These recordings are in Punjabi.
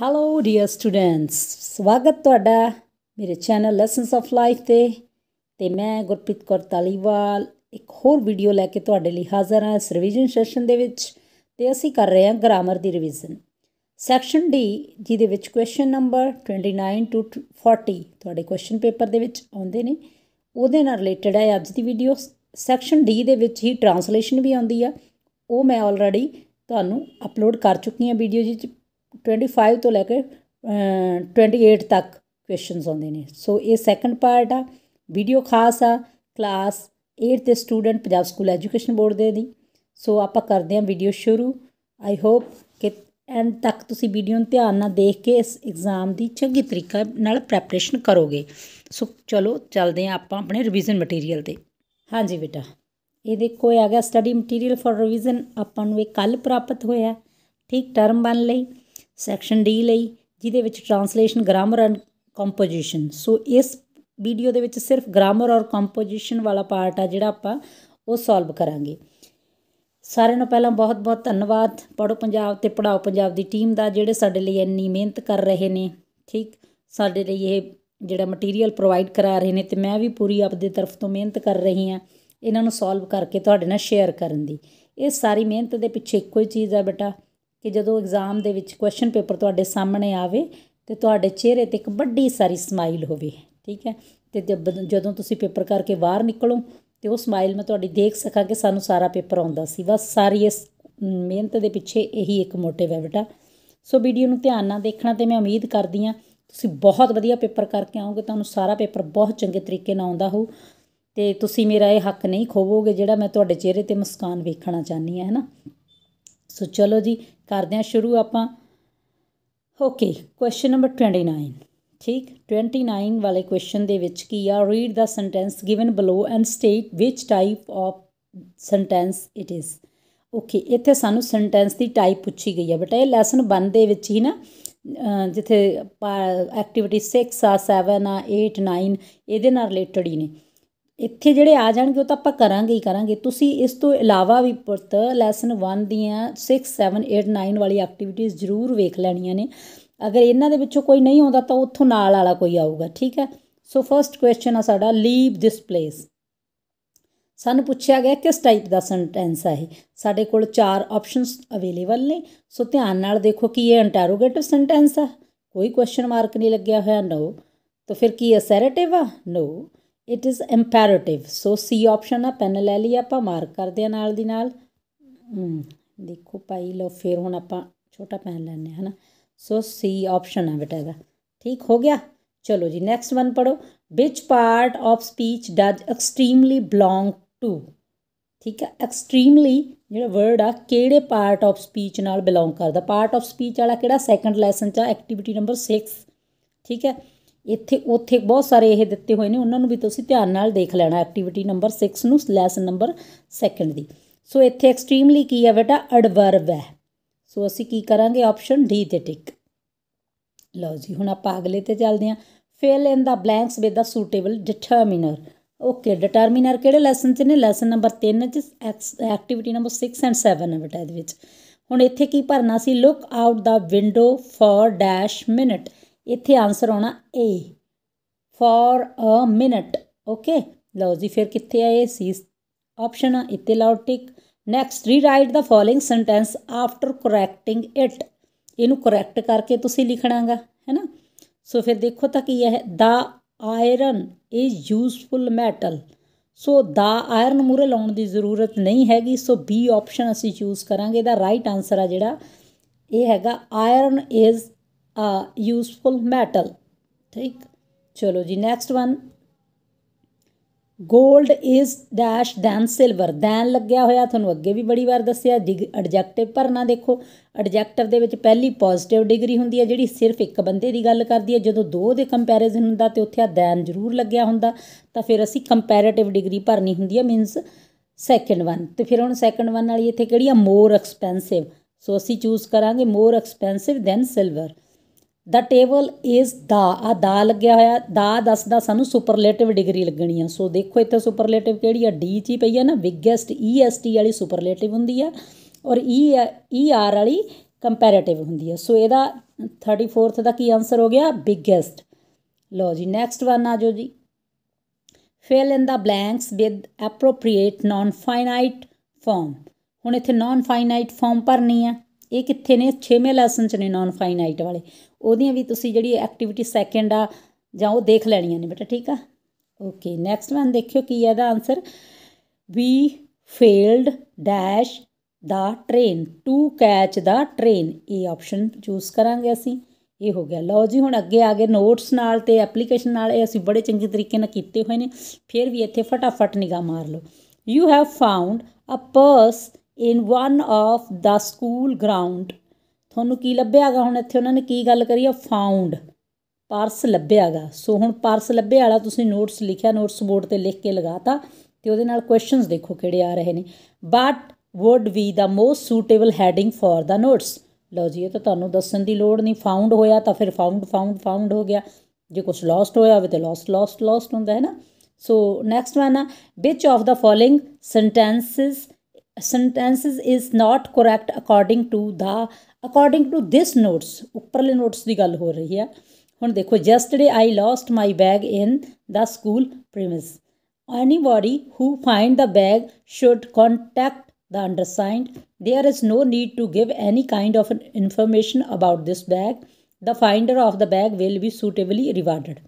ਹੈਲੋ ਡੀਅਰ ਸਟੂਡੈਂਟਸ ਸਵਾਗਤ ਤੁਹਾਡਾ ਮੇਰੇ ਚੈਨਲ ਲੈਸਨਸ ਆਫ ਲਾਈਫ ਤੇ ਤੇ ਮੈਂ ਗੁਰਪ੍ਰੀਤ ਕੌਰ ਤਾਲੀਵਾਲ ਇੱਕ ਹੋਰ ਵੀਡੀਓ ਲੈ ਕੇ ਤੁਹਾਡੇ ਲਈ ਹਾਜ਼ਰ ਹਾਂ ਇਸ ਰਿਵੀਜ਼ਨ ਸੈਸ਼ਨ ਦੇ ਵਿੱਚ ਤੇ ਅਸੀਂ ਕਰ ਰਹੇ ਹਾਂ ਗ੍ਰਾਮਰ ਦੀ ਰਿਵੀਜ਼ਨ ਸੈਕਸ਼ਨ ਡੀ ਜਿਹਦੇ ਵਿੱਚ ਕੁਐਸਚਨ ਨੰਬਰ 29 ਟੂ 40 ਤੁਹਾਡੇ ਕੁਐਸਚਨ ਪੇਪਰ ਦੇ ਵਿੱਚ ਆਉਂਦੇ ਨੇ ਉਹਦੇ ਨਾਲ ਰਿਲੇਟਡ ਹੈ ਅੱਜ ਦੀ ਵੀਡੀਓ ਸੈਕਸ਼ਨ ਡੀ ਦੇ ਵਿੱਚ ਹੀ ਟਰਾਂਸਲੇਸ਼ਨ ਵੀ ਆਉਂਦੀ ਆ ਉਹ ਮੈਂ ਆਲਰੇਡੀ ਤੁਹਾਨੂੰ ਅਪਲੋਡ ਕਰ ਚੁੱਕੀ ਹਾਂ ਵੀਡੀਓ ਜੀ 25 ਤੋਂ ਲੈ ਕੇ 28 ਤੱਕ ਕੁਐਸਚਨਸ ਆਉਂਦੇ ਨੇ ਸੋ ਇਹ ਸੈਕੰਡ ਪਾਰਟ ਆ ਵੀਡੀਓ ਖਾਸ ਆ ਕਲਾਸ 8 ਦੇ student Punjab school education board ਦੇ ਦੀ ਸੋ ਆਪਾਂ ਕਰਦੇ ਹਾਂ ਵੀਡੀਓ ਸ਼ੁਰੂ ਆਈ ਹੋਪ ਕਿ ਐਂਡ ਤੱਕ ਤੁਸੀਂ ਵੀਡੀਓ ਨੂੰ ਧਿਆਨ ਨਾਲ ਦੇਖ ਕੇ ਇਸ ਐਗਜ਼ਾਮ ਦੀ ਚੰਗੀ ਤਰੀਕਾ ਨਾਲ ਪ੍ਰੈਪਰੇਸ਼ਨ ਕਰੋਗੇ ਸੋ ਚਲੋ ਚੱਲਦੇ ਹਾਂ ਆਪਾਂ ਆਪਣੇ ਰਿਵੀਜ਼ਨ ਮਟੀਰੀਅਲ ਤੇ ਹਾਂਜੀ ਬੇਟਾ ਇਹ ਦੇਖੋ ਇਹ ਆ ਗਿਆ ਸਟੱਡੀ ਮਟੀਰੀਅਲ ਫॉर ਰਿਵੀਜ਼ਨ ਆਪਾਂ ਨੂੰ ਇਹ ਕੱਲ ਪ੍ਰਾਪਤ ਹੋਇਆ ਠੀਕ ਟਰਮ ਬਣ ਲਈ ਸੈਕਸ਼ਨ ਡੀ ਲਈ ਜਿਹਦੇ ਵਿੱਚ translation grammar and composition so ਇਸ ਵੀਡੀਓ ਦੇ ਵਿੱਚ ਸਿਰਫ ਗ੍ਰਾਮਰ ਔਰ ਕੰਪੋਜੀਸ਼ਨ ਵਾਲਾ ਪਾਰਟ ਆ ਜਿਹੜਾ ਆਪਾਂ ਉਹ ਸੋਲਵ ਕਰਾਂਗੇ ਸਾਰਿਆਂ ਨੂੰ ਪਹਿਲਾਂ ਬਹੁਤ-ਬਹੁਤ ਧੰਨਵਾਦ ਪੜੋ ਪੰਜਾਬ ਤੇ ਪੜਾਓ ਪੰਜਾਬ ਦੀ ਟੀਮ ਦਾ ਜਿਹੜੇ ਸਾਡੇ ਲਈ ਇੰਨੀ ਮਿਹਨਤ ਕਰ ਰਹੇ ਨੇ ਠੀਕ ਸਾਡੇ ਲਈ ਇਹ ਜਿਹੜਾ ਮਟੀਰੀਅਲ ਪ੍ਰੋਵਾਈਡ ਕਰਾ ਰਹੇ ਨੇ ਤੇ ਮੈਂ ਵੀ ਪੂਰੀ ਆਪਦੇ ਤਰਫ ਤੋਂ ਮਿਹਨਤ ਕਰ ਰਹੀ ਆ ਇਹਨਾਂ ਨੂੰ ਸੋਲਵ ਕਰਕੇ ਤੁਹਾਡੇ ਨਾਲ ਸ਼ੇਅਰ ਕਰਨ ਦੀ ਇਹ ਸਾਰੀ ਮਿਹਨਤ ਦੇ ਪਿੱਛੇ ਇੱਕੋ ਹੀ ਚੀਜ਼ ਆ ਬੇਟਾ ਕਿ ਜਦੋਂ ਐਗਜ਼ਾਮ ਦੇ ਵਿੱਚ ਕੁਐਸਚਨ ਪੇਪਰ ਤੁਹਾਡੇ ਸਾਹਮਣੇ ਆਵੇ ਤੇ ਤੁਹਾਡੇ ਚਿਹਰੇ ਤੇ ਇੱਕ ਵੱਡੀ ਸਾਰੀ ਸਮਾਈਲ ਹੋਵੇ ਠੀਕ ਹੈ ਤੇ ਜਦੋਂ ਤੁਸੀਂ ਪੇਪਰ ਕਰਕੇ ਬਾਹਰ ਨਿਕਲੋ ਤੇ ਉਹ ਸਮਾਈਲ ਮੈਂ ਤੁਹਾਡੀ ਦੇਖ ਸਕਾਂ ਕਿ ਸਾਨੂੰ ਸਾਰਾ ਪੇਪਰ ਆਉਂਦਾ ਸੀ ਬਸ ਸਾਰੀ ਇਸ ਮਿਹਨਤ ਦੇ ਪਿੱਛੇ ਇਹੀ ਇੱਕ ਮੋਟਿਵ ਹੈ ਬੇਟਾ ਸੋ ਵੀਡੀਓ ਨੂੰ ਧਿਆਨ ਨਾਲ ਦੇਖਣਾ ਤੇ ਮੈਂ ਉਮੀਦ ਕਰਦੀ ਆ ਤੁਸੀਂ ਬਹੁਤ ਵਧੀਆ ਪੇਪਰ ਕਰਕੇ ਆਓਗੇ ਤੁਹਾਨੂੰ ਸਾਰਾ ਪੇਪਰ ਬਹੁਤ ਚੰਗੇ ਤਰੀਕੇ ਨਾਲ ਆਉਂਦਾ ਹੋਊ ਤੇ ਤੁਸੀਂ ਮੇਰਾ ਇਹ ਹੱਕ ਨਹੀਂ ਖੋਵੋਗੇ ਜਿਹੜਾ ਮੈਂ ਤੁਹਾਡੇ ਚਿਹਰੇ ਤੇ ਮੁਸਕਾਨ ਵੇਖਣਾ ਚਾਹਨੀ ਹੈ ਹੈਨਾ ਸੋ ਚਲੋ ਜੀ ਕਰਦੇ ਹਾਂ ਸ਼ੁਰੂ ਆਪਾਂ ਓਕੇ ਕੁਐਸਚਨ ਨੰਬਰ 29 ਠੀਕ 29 ਵਾਲੇ ਕੁਐਸਚਨ ਦੇ ਵਿੱਚ ਕੀ ਆ read the sentence given below and state which type of sentence it is okay ਇੱਥੇ ਸਾਨੂੰ ਸੈਂਟੈਂਸ ਦੀ ਟਾਈਪ ਪੁੱਛੀ ਗਈ ਹੈ ਬਟ ਇਹ ਲੈਸਨ 1 ਦੇ ਵਿੱਚ ਹੀ ਨਾ ਜਿੱਥੇ ਐਕਟੀਵਿਟੀ 6 ਆ 7 ਆ 8 9 ਇਹਦੇ ਨਾਲ ਰਿਲੇਟਡ ਹੀ ਨੇ ਇੱਥੇ ਜਿਹੜੇ ਆ ਜਾਣਗੇ ਉਹ ਤਾਂ ਆਪਾਂ ਕਰਾਂਗੇ ਹੀ ਕਰਾਂਗੇ ਤੁਸੀਂ ਇਸ ਤੋਂ ਇਲਾਵਾ ਵੀ ਪੁੱਤ ਲੈਸਨ 1 ਦੀਆਂ 6 7 8 9 ਵਾਲੀ ਐਕਟੀਵਿਟੀਜ਼ ਜ਼ਰੂਰ ਵੇਖ ਲੈਣੀਆਂ ਨੇ ਅਗਰ ਇਹਨਾਂ ਦੇ ਵਿੱਚੋਂ ਕੋਈ ਨਹੀਂ ਆਉਂਦਾ ਤਾਂ ਉੱਥੋਂ ਨਾਲ ਵਾਲਾ ਕੋਈ ਆਊਗਾ ਠੀਕ ਹੈ ਸੋ ਫਰਸਟ ਕੁਐਸਚਨ ਆ ਸਾਡਾ ਲੀਵ ਥਿਸ ਪਲੇਸ ਸਾਨੂੰ ਪੁੱਛਿਆ ਗਿਆ ਕਿਸ ਟਾਈਪ ਦਾ ਸੈਂਟੈਂਸ ਹੈ ਇਹ ਸਾਡੇ ਕੋਲ ਚਾਰ ਆਪਸ਼ਨਸ ਅਵੇਲੇਬਲ ਨੇ ਸੋ ਧਿਆਨ ਨਾਲ ਦੇਖੋ ਕਿ ਇਹ ਇੰਟਰੋਗੇਟਿਵ ਸੈਂਟੈਂਸ ਆ ਕੋਈ ਕੁਐਸਚਨ ਮਾਰਕ ਨਹੀਂ ਲੱਗਿਆ ਹੋਇਆ ਨੋ ਤਾਂ ਫਿਰ ਕੀ ਅਸੈਰੇਟਿਵ ਆ no it is imperative so C option ਆ ਪੈਨ ਲੈ ਲਈ ਆਪਾਂ ਮਾਰਕ ਕਰਦੇ ਆ ਨਾਲ ਦੀ ਨਾਲ ਦੇਖੋ ਭਾਈ ਲੋ ਫਿਰ ਹੁਣ ਆਪਾਂ ਛੋਟਾ ਪੈਨ ਲੈਣੇ ਹਨਾ ਸੋ ਸੀ ਆਪਸ਼ਨ ਆ ਬੇਟਾ ਦਾ ਠੀਕ ਹੋ ਗਿਆ ਚਲੋ ਜੀ ਨੈਕਸਟ ਵਨ ਪੜੋ which part of speech does extremely belong to ਠੀਕ ਹੈ ਐਕਸਟ੍ਰੀਮਲੀ ਜਿਹੜਾ ਵਰਡ ਆ ਕਿਹੜੇ ਪਾਰਟ ਆਫ ਸਪੀਚ ਨਾਲ ਬਿਲੋਂਗ ਕਰਦਾ ਪਾਰਟ ਆਫ ਸਪੀਚ ਵਾਲਾ ਕਿਹੜਾ ਸੈਕੰਡ ਲੈਸਨ ਚ ਐਕਟੀਵਿਟੀ ਨੰਬਰ 6 ਠੀਕ ਹੈ ਇੱਥੇ ਉੱਥੇ ਬਹੁਤ ਸਾਰੇ ਇਹ ਦਿੱਤੇ ਹੋਏ ਨੇ ਉਹਨਾਂ ਨੂੰ ਵੀ ਤੁਸੀਂ ਧਿਆਨ ਨਾਲ ਦੇਖ ਲੈਣਾ ਐਕਟੀਵਿਟੀ ਨੰਬਰ 6 ਨੂੰ ਲੈਸਨ ਨੰਬਰ 2 ਦੀ ਸੋ ਇੱਥੇ ਐਕਸਟ੍ਰੀਮਲੀ ਕੀ ਹੈ ਬੇਟਾ ਐਡਵਰਬ ਹੈ ਸੋ ਅਸੀਂ ਕੀ ਕਰਾਂਗੇ ਆਪਸ਼ਨ ਡੀ ਤੇ ਟਿਕ ਲਓ ਜੀ ਹੁਣ ਆਪਾਂ ਅਗਲੇ ਤੇ ਚੱਲਦੇ ਹਾਂ fill in the blanks with the suitable determiner okay determiner ਕਿਹੜੇ ਲੈਸਨ 'ਚ ਨੇ ਲੈਸਨ ਨੰਬਰ 3 'ਚ ਐਕਟੀਵਿਟੀ ਨੰਬਰ 6 ਐਂਡ 7 ਹੈ ਬੇਟਾ ਇਹਦੇ ਵਿੱਚ ਹੁਣ ਇੱਥੇ ਕੀ ਭਰਨਾ ਸੀ look out the window for dash minute ਇੱਥੇ ਆਨਸਰ ਆਉਣਾ ਏ ਫॉर ਅ ਮਿੰਟ ਓਕੇ ਲਓ ਜੀ ਫਿਰ ਕਿੱਥੇ ਆ ਇਹ ਸੀ ਆਪਸ਼ਨ ਆ ਇੱਥੇ ਲਾਓ tick next rewrite the following sentence after correcting it ਇਹਨੂੰ ਕਰੈਕਟ ਕਰਕੇ ਤੁਸੀਂ ਲਿਖਣਾਗਾ ਹੈਨਾ ਸੋ ਫਿਰ ਦੇਖੋ ਤਾਂ ਕੀ ਹੈ the iron is useful metal so the iron ਮੂਰੇ ਲਾਉਣ ਦੀ ਜ਼ਰੂਰਤ ਨਹੀਂ ਹੈਗੀ ਸੋ ਬੀ ਆਪਸ਼ਨ ਅਸੀਂ ਚੂਜ਼ ਕਰਾਂਗੇ ਦਾ ਰਾਈਟ ਆਨਸਰ ਆ ਜਿਹੜਾ ਇਹ ਹੈਗਾ iron is a useful metal ठीक चलो जी next one gold is dash than silver than ਲੱਗਿਆ ਹੋਇਆ ਤੁਹਾਨੂੰ ਅੱਗੇ ਵੀ ਬੜੀ ਵਾਰ ਦੱਸਿਆ ਡਿਗ ਐਡਜੈਕਟਿਵ ਭਰਨਾ ਦੇਖੋ ਐਡਜੈਕਟਿਵ ਦੇ ਵਿੱਚ ਪਹਿਲੀ ਪੋਜ਼ਿਟਿਵ ਡਿਗਰੀ ਹੁੰਦੀ ਹੈ ਜਿਹੜੀ ਸਿਰਫ ਇੱਕ ਬੰਦੇ ਦੀ ਗੱਲ ਕਰਦੀ ਹੈ ਜਦੋਂ ਦੋ ਦੇ ਕੰਪੈਰੀਜ਼ਨ ਹੁੰਦਾ ਤੇ ਉੱਥੇ ਆ ਦੈਨ ਜ਼ਰੂਰ ਲੱਗਿਆ ਹੁੰਦਾ ਤਾਂ ਫਿਰ ਅਸੀਂ ਕੰਪੈਰੀਟਿਵ ਡਿਗਰੀ ਭਰਨੀ ਹੁੰਦੀ ਹੈ ਮੀਨਸ ਸੈਕੰਡ ਵਨ ਤੇ ਫਿਰ ਹੁਣ ਸੈਕੰਡ ਵਨ ਵਾਲੀ ਇੱਥੇ ਕਿਹੜੀ ਆ ਮੋਰ ਐਕਸਪੈਂਸਿਵ ਸੋ ਅਸੀਂ ਚੂਜ਼ ਕਰਾਂਗੇ more expensive than silver the table is the ਆ ਦਾ ਲੱਗਿਆ ਹੋਇਆ ਦਾ ਦੱਸਦਾ ਸਾਨੂੰ ਸੁਪਰਲੇਟਿਵ ਡਿਗਰੀ ਲੱਗਣੀ ਆ ਸੋ ਦੇਖੋ ਇੱਥੇ ਸੁਪਰਲੇਟਿਵ ਕਿਹੜੀ ਆ ਡੀ ਚ ਹੀ ਪਈ ਆ ਨਾ ਬਿਗੇਸਟ ਈ ਐਸ ਟੀ ਵਾਲੀ ਸੁਪਰਲੇਟਿਵ ਹੁੰਦੀ ਆ ਔਰ ਈ ਈ ਆਰ ਵਾਲੀ ਕੰਪੈਰੇਟਿਵ ਹੁੰਦੀ ਆ ਸੋ ਇਹਦਾ 34th ਦਾ ਕੀ ਆਨਸਰ ਹੋ ਗਿਆ ਬਿਗੇਸਟ ਲਓ ਜੀ ਨੈਕਸਟ ਵਨ ਆ ਜੋ ਜੀ fill in the blanks with appropriate non finite form ਹੁਣ ਇੱਥੇ ਨਾਨ ਫਾਈਨਾਈਟ ਫਾਰਮ ਭਰਨੀ ਆ ਇਹ ਕਿੱਥੇ ਨੇ 6ਵੇਂ ਲੈਸਨ ਚ ਨੇ ਨਾਨ ਫਾਈਨਾਈਟ ਵਾਲੇ ਉਹਦੀਆਂ ਵੀ ਤੁਸੀਂ ਜਿਹੜੀ ਐਕਟੀਵਿਟੀ ਸੈਕਿੰਡ ਆ ਜਾਂ ਉਹ ਦੇਖ ਲੈਣੀਆਂ ਨੇ ਬੇਟਾ ਠੀਕ ਆ ਓਕੇ ਨੈਕਸਟ ਵਨ ਦੇਖਿਓ ਕੀ ਹੈ the answer we failed dash the train to catch the train ਇਹ ਆਪਸ਼ਨ ਚੂਜ਼ ਕਰਾਂਗੇ ਅਸੀਂ ਇਹ ਹੋ ਗਿਆ ਲਓ ਜੀ ਹੁਣ ਅੱਗੇ ਆ ਗਏ ਨੋਟਸ ਨਾਲ ਤੇ ਐਪਲੀਕੇਸ਼ਨ ਨਾਲ ਇਹ ਅਸੀਂ ਬੜੇ ਚੰਗੇ ਤਰੀਕੇ ਨਾਲ ਕੀਤੇ ਹੋਏ ਨੇ ਫਿਰ ਵੀ ਇੱਥੇ ਫਟਾਫਟ ਨਿਗਾਹ ਮਾਰ ਲਓ you have found a purse in one of the school ground ਤੁਹਾਨੂੰ ਕੀ ਲੱਭਿਆਗਾ ਹੁਣ ਇੱਥੇ ਉਹਨਾਂ ਨੇ ਕੀ ਗੱਲ ਕਰੀ ਆ ਫਾਊਂਡ ਪਰਸ ਲੱਭਿਆਗਾ ਸੋ ਹੁਣ ਪਰਸ ਲੱਭਿਆ ਵਾਲਾ ਤੁਸੀਂ ਨੋਟਸ ਲਿਖਿਆ ਨੋਟਸ ਬੋਰਡ ਤੇ ਲਿਖ ਕੇ ਲਗਾਤਾ ਤੇ ਉਹਦੇ ਨਾਲ ਕੁਐਸਚਨਸ ਦੇਖੋ ਕਿਹੜੇ ਆ ਰਹੇ ਨੇ but would we the most suitable heading for the notes ਲਓ ਜੀ ਇਹ ਤਾਂ ਤੁਹਾਨੂੰ ਦੱਸਣ ਦੀ ਲੋੜ ਨਹੀਂ ਫਾਊਂਡ ਹੋਇਆ ਤਾਂ ਫਿਰ ਫਾਊਂਡ ਫਾਊਂਡ ਫਾਊਂਡ ਹੋ ਗਿਆ ਜੇ ਕੁਝ ਲੌਸਟ ਹੋਇਆ ਵੀ ਤੇ ਲੌਸਟ ਲੌਸਟ ਲੌਸਟ ਹੁੰਦਾ ਹੈ ਨਾ ਸੋ ਨੈਕਸਟ ਵਨ ਆ which of the following sentences sentences is not correct according to the according to this notes ਉੱਪਰਲੇ notes ਦੀ ਗੱਲ ਹੋ ਰਹੀ ਹੈ ਹੁਣ yesterday I lost my bag in the school school Anybody who find the bag should contact the undersigned. There is no need to give any kind of information about this bag. The finder of the bag will be suitably rewarded.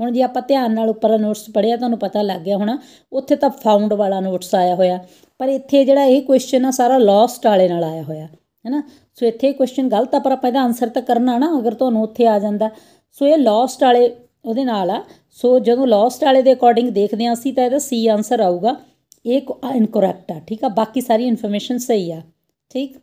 ਹੁਣ ਜੇ ਆਪਾਂ ਧਿਆਨ ਨਾਲ ਉੱਪਰਲਾ ਨੋਟਸ ਪੜਿਆ ਤੁਹਾਨੂੰ ਪਤਾ ਲੱਗ ਗਿਆ ਹੋਣਾ ਉੱਥੇ ਤਾਂ ਫਾਊਂਡ ਵਾਲਾ ਨੋਟਸ ਆਇਆ ਹੋਇਆ ਪਰ ਇੱਥੇ ਜਿਹੜਾ ਇਹ ਕੁਐਸਚਨ ਆ ਸਾਰਾ ਲੌਸਟ ਵਾਲੇ ਨਾਲ ਆਇਆ ਹੋਇਆ ਹੈਨਾ ਸੋ ਇੱਥੇ ਕੁਐਸਚਨ ਗਲਤ ਆ ਪਰ ਆਪਾਂ ਇਹਦਾ ਆਨਸਰ ਤਾਂ ਕਰਨਾ ਨਾ ਅਗਰ ਤੁਹਾਨੂੰ ਉੱਥੇ ਆ ਜਾਂਦਾ ਸੋ ਇਹ ਲੌਸਟ ਵਾਲੇ ਉਹਦੇ ਨਾਲ ਆ ਸੋ ਜਦੋਂ ਲੌਸਟ ਵਾਲੇ ਦੇ ਅਕੋਰਡਿੰਗ ਦੇਖਦੇ ਆਂ ਅਸੀਂ ਤਾਂ ਇਹਦਾ ਸੀ ਆਨਸਰ ਆਊਗਾ ਇਹ ਇਨਕਰੈਕਟ ਆ ਠੀਕ ਆ ਬਾਕੀ ਸਾਰੀ ਇਨਫੋਰਮੇਸ਼ਨ ਸਹੀ ਆ ਠੀਕ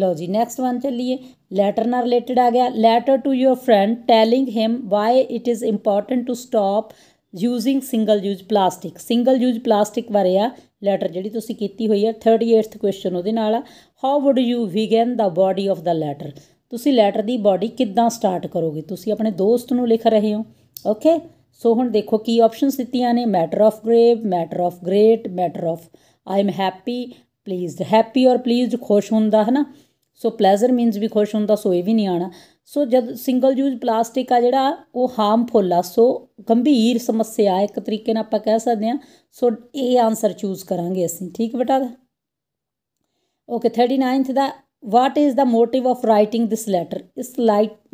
ਲਓ ਜੀ ਨੈਕਸਟ ਵਨ ਚੱਲੀਏ ਲੈਟਰ ਨਾਲ ਰਿਲੇਟਡ ਆ ਗਿਆ letter to your friend telling him why it is important to stop using single use plastic single use plastic ਬਾਰੇ ਆ ਲੈਟਰ ਜਿਹੜੀ ਤੁਸੀਂ ਕੀਤੀ ਹੋਈ ਆ 38th ਕੁਐਸਚਨ ਉਹਦੇ ਨਾਲ ਆ ਹਾਊ ਊਡ ਯੂ ਵਿਗਨ the body of the letter ਤੁਸੀਂ ਲੈਟਰ ਦੀ ਬਾਡੀ ਕਿੱਦਾਂ ਸਟਾਰਟ ਕਰੋਗੇ ਤੁਸੀਂ ਆਪਣੇ ਦੋਸਤ ਨੂੰ ਲਿਖ ਰਹੇ ਹੋ ਓਕੇ ਸੋ ਹੁਣ ਦੇਖੋ ਕੀ ਆਪਸ਼ਨਸ ਦਿੱਤੀਆਂ ਨੇ matter of grave matter of great matter of I am happy pleased happy or pleased ਖੁਸ਼ ਹੁੰਦਾ ਹੈ ਨਾ ਸੋ ਪਲੇਜ਼ਰ ਮੀਨਸ ਵੀ ਖੁਸ਼ ਹੁੰਦਾ ਸੋ ਇਹ ਵੀ ਨਹੀਂ ਆਣਾ ਸੋ ਜਦ ਸਿੰਗਲ ਯੂਜ਼ ਪਲਾਸਟਿਕ ਆ ਜਿਹੜਾ ਉਹ ਹਾਰਮਫੁਲ ਆ ਸੋ ਗੰਭੀਰ ਸਮੱਸਿਆ ਇੱਕ ਤਰੀਕੇ ਨਾਲ ਆਪਾਂ ਕਹਿ ਸਕਦੇ ਆ ਸੋ ਇਹ ਆਨਸਰ ਚੂਜ਼ ਕਰਾਂਗੇ ਅਸੀਂ ਠੀਕ ਬੇਟਾ ਓਕੇ 39th ਦਾ what is the motive of writing this letter ਇਸ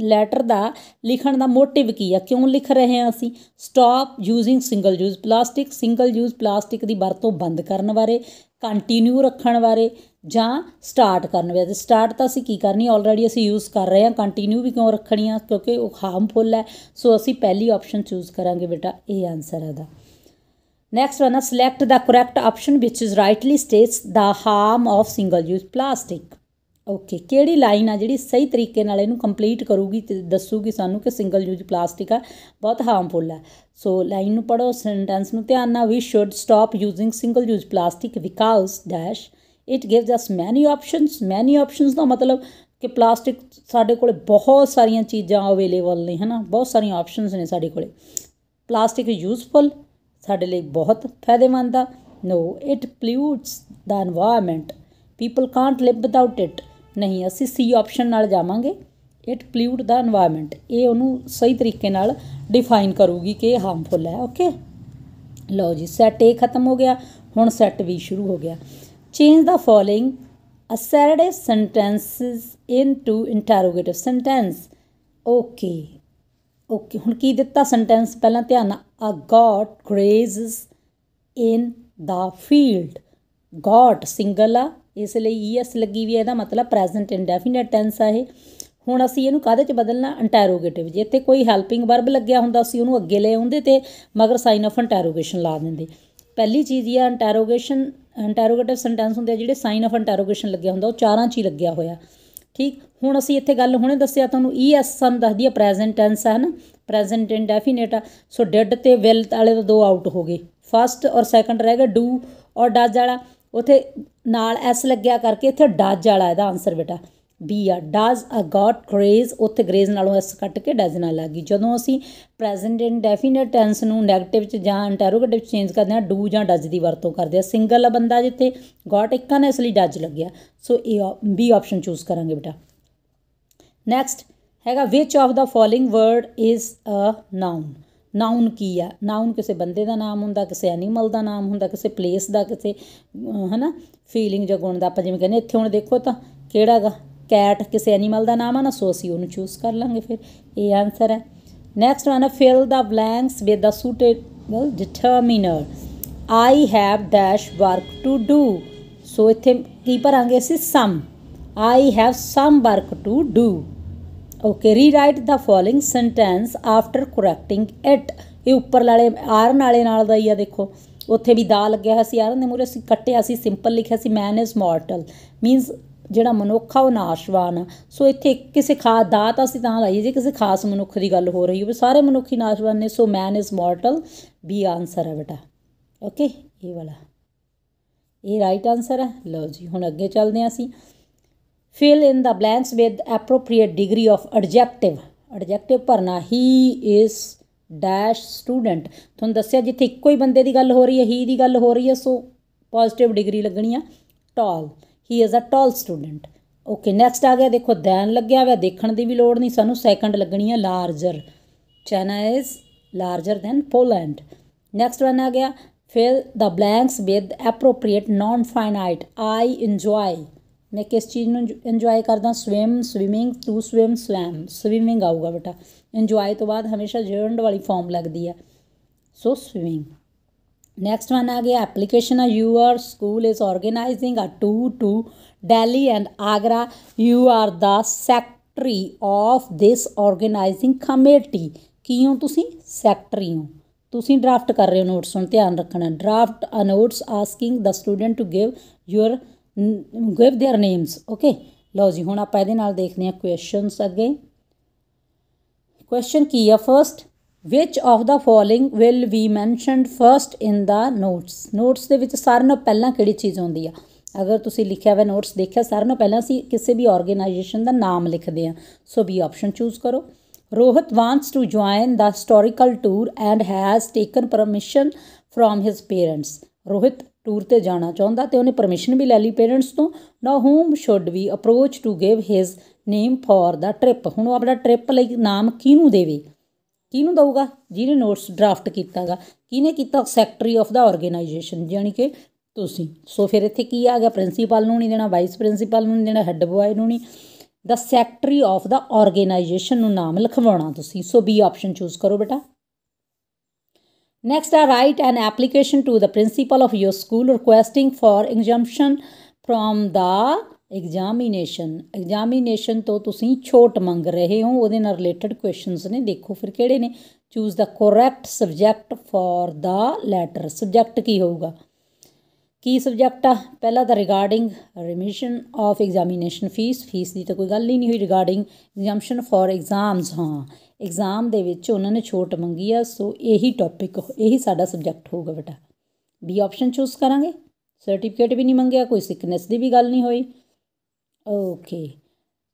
ਲੈਟਰ ਦਾ ਲਿਖਣ ਦਾ ਮੋਟਿਵ ਕੀ ਆ ਕਿਉਂ ਲਿਖ ਰਹੇ ਹਾਂ ਅਸੀਂ stop using single use plastic single use plastic ਦੀ ਵਰਤੋਂ ਬੰਦ ਕਰਨ ਬਾਰੇ ਕੰਟੀਨਿਊ ਰੱਖਣ ਬਾਰੇ ਜਾਂ ਸਟਾਰਟ ਕਰਨ ਬਾਰੇ ਸਟਾਰਟ ਤਾਂ ਅਸੀਂ ਕੀ ਕਰਨੀ ਆਲਰੇਡੀ ਅਸੀਂ ਯੂਜ਼ ਕਰ ਰਹੇ ਹਾਂ ਕੰਟੀਨਿਊ ਵੀ ਕਿਉਂ ਰੱਖਣੀ ਆ ਕਿਉਂਕਿ ਉਹ ਹਾਰਮਫੁਲ ਹੈ ਸੋ ਅਸੀਂ ਪਹਿਲੀ ਆਪਸ਼ਨ ਚੂਜ਼ ਕਰਾਂਗੇ ਬੇਟਾ ਇਹ ਆਨਸਰ ਹੈ ਦਾ ਨੈਕਸਟ ਵਨ ਆ select the correct option which is rightly states the harm of single use plastic okay ਕਿਹੜੀ ਲਾਈਨ ਆ ਜਿਹੜੀ ਸਹੀ ਤਰੀਕੇ ਨਾਲ ਇਹਨੂੰ ਕੰਪਲੀਟ ਕਰੂਗੀ ਤੇ ਦੱਸੂਗੀ ਸਾਨੂੰ ਕਿ ਸਿੰਗਲ ਯੂਜ਼ ਪਲਾਸਟਿਕ ਆ ਬਹੁਤ ਹਾਰਮਫੁਲ ਆ ਸੋ ਲਾਈਨ ਨੂੰ ਪੜੋ ਸੈਂਟੈਂਸ ਨੂੰ ਧਿਆਨ ਨਾਲ we should stop using single use plastic ਵਿਕਾਸ dash it gives us many options ਮੈਨੀ ਆਪਸ਼ਨਸ ਦਾ ਮਤਲਬ ਕਿ ਪਲਾਸਟਿਕ ਸਾਡੇ ਕੋਲ ਬਹੁਤ ਸਾਰੀਆਂ ਚੀਜ਼ਾਂ ਅਵੇਲੇਬਲ ਨੇ ਹਨਾ ਬਹੁਤ ਸਾਰੀਆਂ ਆਪਸ਼ਨਸ ਨੇ ਸਾਡੇ ਕੋਲੇ ਪਲਾਸਟਿਕ ਯੂਸਫੁਲ ਸਾਡੇ ਲਈ ਬਹੁਤ ਫਾਇਦੇਮੰਦ ਆ no it pollutes the environment people can't live without it ਨਹੀਂ ਅਸੀਂ ਸੀ ਆਪਸ਼ਨ ਨਾਲ ਜਾਵਾਂਗੇ ਇਟ ਪਲੂਟ ਦਾ এনवायरमेंट ਇਹ ਉਹਨੂੰ ਸਹੀ ਤਰੀਕੇ ਨਾਲ ਡਿਫਾਈਨ ਕਰੂਗੀ ਕਿ ਇਹ ਹਾਰਮਫੁਲ ਹੈ ਓਕੇ ਲਓ ਜੀ ਸੈਟ ਏ ਖਤਮ ਹੋ ਗਿਆ ਹੁਣ ਸੈਟ ਵੀ ਸ਼ੁਰੂ ਹੋ ਗਿਆ change the following assertive sentences into interrogative sentence okay okay ਹੁਣ ਕੀ ਦਿੱਤਾ ਸੈਂਟੈਂਸ ਪਹਿਲਾਂ ਧਿਆਨ ਆ ਗਾਟ ਗ੍ਰੇਜ਼ਸ ਇਨ ਦਾ ਫੀਲਡ ਗਾਟ ਸਿੰਗਲ ਆ ਇਸ ਲਈ ਈਐਸ ਲੱਗੀ ਵੀ ਹੈ ਇਹਦਾ ਮਤਲਬ ਪ੍ਰੈਜ਼ੈਂਟ ਇਨਡੈਫੀਨਿਟ ਟੈਂਸ ਆ ਇਹ ਹੁਣ ਅਸੀਂ ਇਹਨੂੰ ਕਾਹਦੇ ਚ ਬਦਲਣਾ ਇੰਟਰੋਗੇਟਿਵ ਜੇ ਇੱਥੇ ਕੋਈ ਹੈਲਪਿੰਗ ਵਰਬ ਲੱਗਿਆ ਹੁੰਦਾ ਅਸੀਂ ਉਹਨੂੰ ਅੱਗੇ ਲੈ ਆਉਂਦੇ ਤੇ ਮਗਰ ਸਾਈਨ ਆਫ ਇੰਟਰੋਗੇਸ਼ਨ ਲਾ ਦਿੰਦੇ ਪਹਿਲੀ ਚੀਜ਼ ਇਹ ਇੰਟਰੋਗੇਸ਼ਨ ਇੰਟਰੋਗੇਟਿਵ ਸੈਂਟੈਂਸ ਹੁੰਦੇ ਆ ਜਿਹੜੇ ਸਾਈਨ ਆਫ ਇੰਟਰੋਗੇਸ਼ਨ ਲੱਗਿਆ ਹੁੰਦਾ ਉਹ ਚਾਰਾਂ ਚ ਹੀ ਲੱਗਿਆ ਹੋਇਆ ਠੀਕ ਹੁਣ ਅਸੀਂ ਇੱਥੇ ਗੱਲ ਹੁਣੇ ਦੱਸਿਆ ਤੁਹਾਨੂੰ ਈਐਸ e ਸਨ ਦੱਸਦੀ ਆ ਪ੍ਰੈਜ਼ੈਂਟ ਟੈਂਸ ਹੈ ਨਾ ਪ੍ਰੈਜ਼ੈਂਟ ਆ ਸੋ ਡਿਡ ਤੇ ਵਿਲ ਵਾਲੇ ਤਾਂ ਦੋ ਆਊਟ ਹੋ ਗਏ ਫਸਟ ਔਰ ਸੈਕੰਡ ਰਹਿ ਗਿਆ ਡੂ ਔਰ ਡਸ ਵਾਲਾ ਉਥੇ ਨਾਲ ਐਸ ਲੱਗਿਆ ਕਰਕੇ ਇੱਥੇ ਡਜ ਵਾਲਾ ਇਹਦਾ ਆਨਸਰ ਬੇਟਾ ਬੀ ਆ ਡਜ਼ ਅ ਗਾਟ ਗ੍ਰੇਜ਼ ਉੱਥੇ ਗ੍ਰੇਜ਼ ਨਾਲੋਂ ਐਸ ਕੱਟ ਕੇ ਡਜ਼ ਨਾਲ ਲੱਗੀ ਜਦੋਂ ਅਸੀਂ ਪ੍ਰੈਜ਼ੈਂਟ ਡੈਫੀਨਿਟ ਟੈਂਸ ਨੂੰ ਨੈਗੇਟਿਵ ਚ ਜਾਂ ਇੰਟਰੋਗੇਟਿਵ ਚੇਂਜ ਕਰਦੇ ਹਾਂ ਡੂ ਜਾਂ ਡਜ਼ ਦੀ ਵਰਤੋਂ ਕਰਦੇ ਆ ਸਿੰਗਲ ਆ ਬੰਦਾ ਜਿੱਥੇ ਗਾਟ ਇੱਕਾ ਨੇ ਇਸ ਲਈ ਡਜ਼ ਲੱਗਿਆ so A B option choose ਕਰਾਂਗੇ ਬੇਟਾ ਨੈਕਸਟ ਹੈਗਾ which of the following word is a noun noun ਕੀ ਆ ਨਾਉਨ ਕਿਸੇ ਬੰਦੇ ਦਾ ਨਾਮ ਹੁੰਦਾ ਕਿਸੇ ਐਨੀਮਲ ਦਾ ਨਾਮ ਹੁੰਦਾ ਕਿਸੇ ਪਲੇਸ ਦਾ ਕਿਸੇ ਹਨਾ ਫੀਲਿੰਗ ਜਾਂ ਗੁਣ ਦਾ ਆਪਾਂ ਜਿਵੇਂ ਕਹਿੰਦੇ ਇੱਥੇ ਹੁਣ ਦੇਖੋ ਤਾਂ ਕਿਹੜਾਗਾ ਕੈਟ ਕਿਸੇ ਐਨੀਮਲ ਦਾ ਨਾਮ ਆ ਨਾ ਸੋ ਅਸੀਂ ਉਹਨੂੰ ਚੂਜ਼ ਕਰ ਲਾਂਗੇ ਫਿਰ ਇਹ ਆਨਸਰ ਹੈ next one fill the blanks with the suitable determiner I have dash work to do so ਇੱਥੇ ਕੀ ਭਰਾਂਗੇ ਅਸੀਂ some I have some work to do okay rewrite the following sentence after correcting it ਇਹ ਉੱਪਰ ਵਾਲੇ ਆਰ ਨਾਲੇ ਨਾਲ ਦਾ ਹੀ ਆ ਦੇਖੋ ਉੱਥੇ ਵੀ ਦਾ ਲੱਗਿਆ ਹੋਇਆ ਸੀ ਆਰ ਦੇ ਮੂਰੇ ਅਸੀਂ ਕੱਟਿਆ ਸੀ ਸਿੰਪਲ ਲਿਖਿਆ ਸੀ ਮੈਨ ਇਜ਼ ਮੋਰਟਲ ਮੀਨਸ ਜਿਹੜਾ ਮਨੁੱਖਾ ਉਹ ਨਾਸ਼ਵਾਨ ਸੋ ਇੱਥੇ ਕਿਸੇ ਖਾਸ ਦਾ ਤਾਂ ਅਸੀਂ ਤਾਂ ਲਾਈਏ ਜੇ ਕਿਸੇ ਖਾਸ ਮਨੁੱਖ ਦੀ ਗੱਲ ਹੋ ਰਹੀ ਹੋਵੇ ਸਾਰੇ ਮਨੁੱਖੀ ਨਾਸ਼ਵਾਨ ਨੇ so man is mortal B answer ਹੈ ਬੇਟਾ ਓਕੇ ਇਹ ਵਾਲਾ ਇਹ ਰਾਈਟ ਆਨਸਰ ਹੈ ਲਓ ਜੀ ਹੁਣ ਅੱਗੇ ਚੱਲਦੇ ਆਂ ਅਸੀਂ fill in the blanks with appropriate degree of adjective adjective ਭਰਨਾ he is dash student ਤੁਹਾਨੂੰ ਦੱਸਿਆ ਜਿੱਥੇ ਇੱਕੋ ਹੀ ਬੰਦੇ ਦੀ ਗੱਲ ਹੋ ਰਹੀ ਹੈ ਹੀ ਦੀ ਗੱਲ ਹੋ ਰਹੀ ਹੈ ਸੋ ਪੋਜ਼ਿਟਿਵ ਡਿਗਰੀ ਲੱਗਣੀ ਆ tall he is a tall student okay next ਆ ਗਿਆ ਦੇਖੋ ਦੈਨ ਲੱਗਿਆ ਹੋਇਆ ਦੇਖਣ ਦੀ ਵੀ ਲੋੜ ਨਹੀਂ ਸਾਨੂੰ ਸੈਕੰਡ ਲੱਗਣੀ ਆ larger China is larger than Poland next one ਆ ਗਿਆ fill the blanks with appropriate non finite I enjoy ਮੈਂ ਕਿਸ ਚੀਜ਼ ਨੂੰ ਇੰਜੋਏ ਕਰਦਾ swim swimming to swim swam swimming ਆਊਗਾ ਬੇਟਾ ਇੰਜੋਏ ਤੋਂ ਬਾਅਦ ਹਮੇਸ਼ਾ ਜਰਨਡ ਵਾਲੀ ਫਾਰਮ ਲੱਗਦੀ ਹੈ ਸੋ ਸਵਿਮਿੰਗ ਨੈਕਸਟ ਵਨ ਆ ਗਿਆ ਐਪਲੀਕੇਸ਼ਨ ਆ you are school is organising a tour to Delhi and Agra you are the secretary of this organising committee ਕਿਉਂ ਤੁਸੀਂ ਸੈਕਟਰੀ ਹੋ ਤੁਸੀਂ ਡਰਾਫਟ ਕਰ ਰਹੇ ਹੋ ਨੋਟਸ ਨੂੰ ਧਿਆਨ ਰੱਖਣਾ draft a notes asking the student to give your give their names okay ਲਓ ਜੀ ਹੁਣ ਆਪਾਂ ਇਹਦੇ ਨਾਲ ਦੇਖਦੇ ਹਾਂ ਕੁਐਸਚਨਸ ਅੱਗੇ ਕੁਐਸਚਨ ਕੀ ਆ first which of the following will we mentioned first in the notes notes ਦੇ ਵਿੱਚ ਸਾਰਿਆਂ ਨਾਲੋਂ ਪਹਿਲਾਂ ਕਿਹੜੀ ਚੀਜ਼ ਆਉਂਦੀ ਆ ਅਗਰ ਤੁਸੀਂ ਲਿਖਿਆ ਹੋਇਆ ਨੋਟਸ ਦੇਖਿਆ ਸਾਰਿਆਂ ਨਾਲੋਂ ਪਹਿਲਾਂ ਅਸੀਂ ਕਿਸੇ ਵੀ ਆਰਗੇਨਾਈਜੇਸ਼ਨ ਦਾ ਨਾਮ ਲਿਖਦੇ ਆ ਸੋ ਬੀ ਆਪਸ਼ਨ ਚੂਜ਼ ਕਰੋ Rohit wants to join the historical tour and has taken permission from his parents. Rohit tour ਤੇ ਜਾਣਾ ਚਾਹੁੰਦਾ ਤੇ ਉਹਨੇ ਪਰਮਿਸ਼ਨ ਵੀ ਲੈ ਲਈ ਪੇਰੈਂਟਸ ਤੋਂ ਨਾ whom should we approach to give his name for the trip ਹੁਣ ਉਹ ਆਪਣਾ ਟ੍ਰਿਪ ਲਈ ਨਾਮ ਕਿਹਨੂੰ ਦੇਵੇ ਕਿਹਨੂੰ ਦਊਗਾ ਜਿਹਨੇ ਨੋਟਸ ਡਰਾਫਟ ਕੀਤਾਗਾ ਕਿਹਨੇ ਕੀਤਾ ਸੈਕਟਰੀ ਆਫ ਦਾ ਆਰਗੇਨਾਈਜੇਸ਼ਨ ਯਾਨੀ ਕਿ ਤੁਸੀਂ ਸੋ ਫਿਰ ਇੱਥੇ ਕੀ ਆ ਗਿਆ ਪ੍ਰਿੰਸੀਪਲ ਨੂੰ ਨਹੀਂ ਦੇਣਾ ਵਾਈਸ ਪ੍ਰਿੰਸੀਪਲ ਨੂੰ ਨਹੀਂ ਦੇਣਾ ਹੈੱਡ ਬੋਏ ਨੂੰ ਨਹੀਂ the secretary of the organisation ਨੂੰ ਨਾਮ ਲਿਖਵਾਉਣਾ ਤੁਸੀਂ ਸੋ ਬੀ ਆਪਸ਼ਨ ਚੂਜ਼ ਕਰੋ ਬੇਟਾ Next, I write an application to the principal of your school requesting for exemption from the examination. Examination ਤੋਂ ਤੁਸੀਂ ਛੋਟ ਮੰਗ ਰਹੇ ਹੋ ਉਹਦੇ ਨਾਲ ਰਿਲੇਟਡ ਕੁਐਸਚਨਸ ਨੇ ਦੇਖੋ ਫਿਰ ਕਿਹੜੇ ਨੇ choose the correct subject for the letter subject ਕੀ ਹੋਊਗਾ ਕੀ ਸਬਜੈਕਟ ਆ ਪਹਿਲਾ ਤਾਂ regarding remission of examination fee fee ਦੀ ਤਾਂ ਕੋਈ ਗੱਲ ਹੀ ਨਹੀਂ ਹੋਈ ਰਿਗਾਰਡਿੰਗ ਐਗਜ਼ਾਮਸ਼ਨ ਫਾਰ ਐਗਜ਼ਾਮਸ ਹਾਂ ਐਗਜ਼ਾਮ ਦੇ ਵਿੱਚ ਉਹਨਾਂ ਨੇ ਛੋਟ ਮੰਗੀ ਆ ਸੋ ਇਹੀ ਟੌਪਿਕ ਇਹੀ ਸਾਡਾ ਸਬਜੈਕਟ ਹੋਊਗਾ ਬੇਟਾ ਬੀ ਆਪਸ਼ਨ ਚੂਜ਼ ਕਰਾਂਗੇ ਸਰਟੀਫਿਕੇਟ ਵੀ ਨਹੀਂ ਮੰਗਿਆ ਕੋਈ ਸਿਕਨੈਸ ਦੀ ਵੀ ਗੱਲ ਨਹੀਂ ਹੋਈ okay